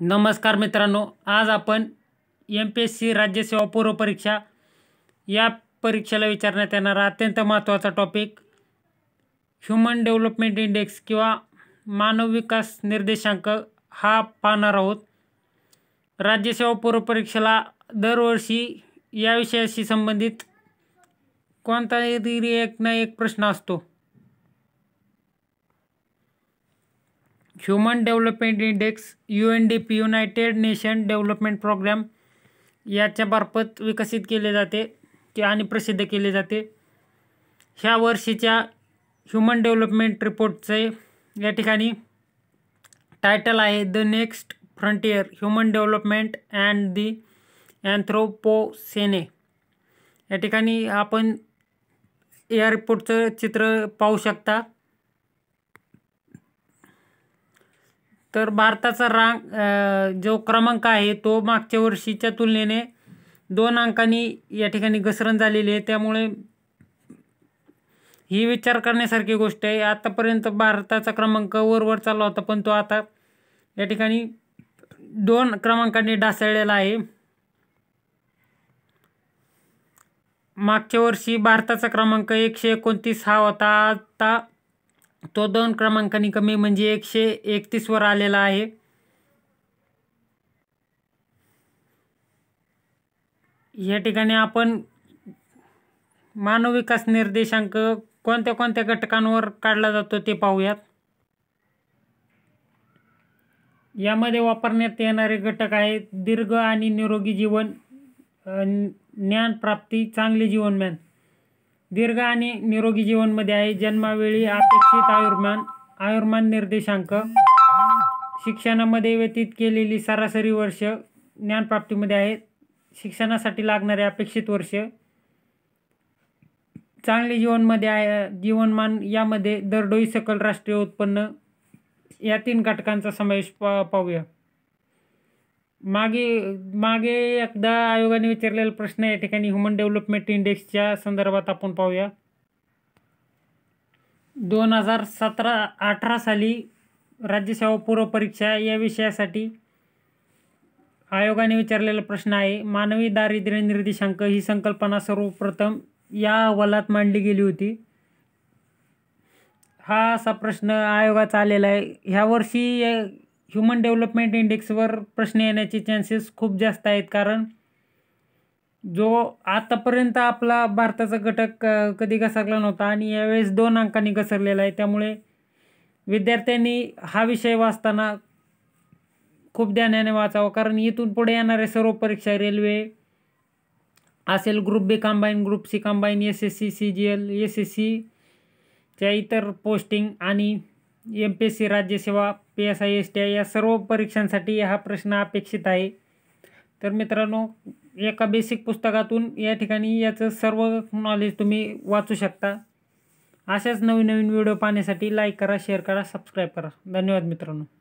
नमस्कार मित्रांनो आज आपण एम पी एस सी राज्यसेवा पूर्वपरीक्षा परीक्षा या परीक्षेला विचारण्यात येणारा अत्यंत महत्त्वाचा टॉपिक ह्युमन डेव्हलपमेंट इंडेक्स किंवा मानव विकास निर्देशांक हा पाहणार आहोत राज्यसेवा पूर्वपरीक्षेला परीक्षेला दरवर्षी या विषयाशी संबंधित कोणताही तरी एक ना एक प्रश्न असतो human development index U N D P United Nation development programme याच्यामार्फत विकसित केले जाते ते आणि प्रसिद्ध केले जाते ह्या वर्षीच्या ह्युमन डेव्हलपमेंट रिपोर्टचे या ठिकाणी टायटल आहे the next frontier human development and the सेने या ठिकाणी आपण या रिपोर्टचं चित्र पाहू शकता तर भारताचा रांग जो क्रमांक आहे तो मागच्या वर्षीच्या तुलनेने दोन अंकांनी या ठिकाणी घसरण झालेली आहे त्यामुळे ही विचार करण्यासारखी गोष्ट आहे आतापर्यंत भारताचा क्रमांक वरवर चालला होता पण तो आता या ठिकाणी दोन क्रमांकाने ढासळलेला आहे मागच्या वर्षी भारताचा क्रमांक एकशे एकोणतीस हा होता आता तो दोन क्रमांकाने कमी म्हणजे एकशे एकतीसवर आलेला आहे या ठिकाणी आपण मानव विकास निर्देशांक कोणत्या कोणत्या घटकांवर काढला जातो ते पाहूयात यामध्ये वापरण्यात येणारे घटक आहेत दीर्घ आणि निरोगी जीवन ज्ञानप्राप्ती चांगले जीवनमान दीर्घ आणि निरोगी जीवनमध्ये आहे जन्मावेळी अपेक्षित आयुर्मान आयुर्मान निर्देशांक शिक्षणामध्ये व्यतीत केलेली सरासरी वर्ष ज्ञानप्राप्तीमध्ये आहे शिक्षणासाठी लागणारे अपेक्षित वर्ष चांगले जीवनमध्ये आहे जीवनमान यामध्ये दरडोई सकल राष्ट्रीय उत्पन्न या तीन घटकांचा समावेश पा पाहूया मागे मागे एकदा आयोगाने विचारलेला प्रश्न या ठिकाणी ह्युमन डेव्हलपमेंट इंडेक्सच्या संदर्भात आपण पाहूया दोन हजार सतरा अठरा साली राज्यसेवा पूर्वपरीक्षा या विषयासाठी आयोगाने विचारलेला प्रश्न आहे मानवी दारिद्र्य निर्देशांक ही संकल्पना सर्वप्रथम या अहवालात मांडली गेली होती हा असा प्रश्न आयोगाचा आलेला आहे ह्यावर्षी ह्युमन डेव्हलपमेंट इंडेक्सवर प्रश्न येण्याचे चान्सेस खूप जास्त आहेत कारण जो आतापर्यंत आपला भारताचा घटक कधी घसरला नव्हता आणि यावेळेस दोन अंकांनी घसरलेला आहे त्यामुळे विद्यार्थ्यांनी हा विषय वाचताना खूप ध्यानाने वाचावं कारण इथून पुढे येणाऱ्या सर्व परीक्षा रेल्वे असेल group B combine group C combine S S C C G L S S सीच्या इतर पोस्टिंग आणि एम पी एस सी राज्यसेवा P S I S T I या सर्व परीक्षांसाठी हा प्रश्न अपेक्षित आहे तर मित्रांनो एका बेसिक पुस्तकातून या ठिकाणी याचं सर्व नॉलेज तुम्ही वाचू शकता अशाच नवीन नवीन व्हिडिओ पाहण्यासाठी लाईक करा शेअर करा सबस्क्राईब करा धन्यवाद मित्रांनो